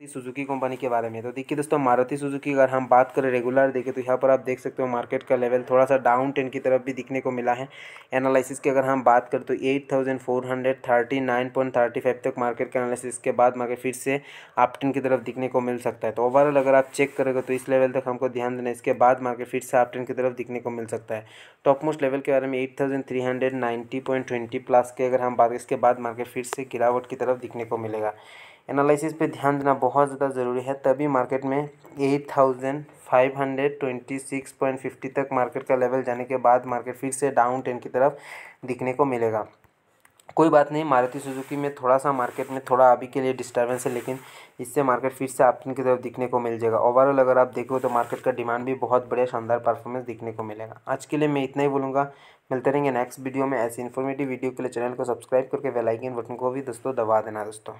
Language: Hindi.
मारुति सुजुकी कंपनी के बारे में तो देखिए दोस्तों मारुति सुजुकी अगर हम बात करें रेगुलर देखें तो यहाँ पर आप देख सकते हो मार्केट का लेवल थोड़ा सा डाउन टेन की तरफ भी दिखने को मिला है एनालिसिस की अगर हम बात करें तो eight thousand four hundred thirty nine point thirty five तक मार्केट का एनालिसिस के बाद मार्केट फिर से आप टेन की तरफ दिखने को मिल सकता है तो ओवरऑल अगर आप चेक करेंगे तो इस लेवल तक हमको ध्यान देना इसके बाद मार्केट फिर से आप टेन की तरफ दिखने को मिल सकता है टॉप मोस्ट लेवल के बारे में eight three hundred ninety point twenty plus के अगर हम बात इसके बाद मार्केट फिर से गिरावट की तरफ दिखने को मिलेगा एनालिसिस पे ध्यान देना बहुत ज़्यादा ज़रूरी है तभी मार्केट में eight thousand five hundred twenty six point fifty तक मार्केट का लेवल जाने के बाद मार्केट फिर से डाउन टेन की तरफ दिखने को मिलेगा कोई बात नहीं मारुति सुजुकी में थोड़ा सा मार्केट में थोड़ा अभी के लिए डिस्टर्बेंस है लेकिन इससे मार्केट फिर से आपकी की तरफ दिखने को मिल जाएगा ओवरऑल अगर आप देखो तो मार्केट का डिमांड भी बहुत बढ़िया शानदार परफॉर्मेंस दिखने को मिलेगा आज के लिए मैं इतना ही बोलूँगा मिलते रहेंगे नेक्स्ट वीडियो में ऐसी इन्फॉर्मेटिव वीडियो के लिए चैनल को सब्सक्राइब करके बेलाइकिन बटन को भी दोस्तों दबा देना दोस्तों